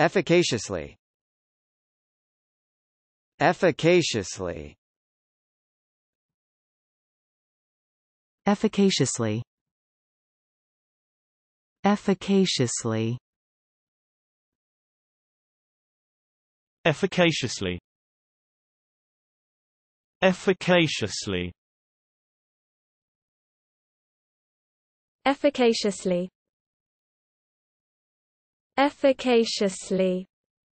Efficaciously Efficaciously Efficaciously Efficaciously Efficaciously Efficaciously Efficaciously efficaciously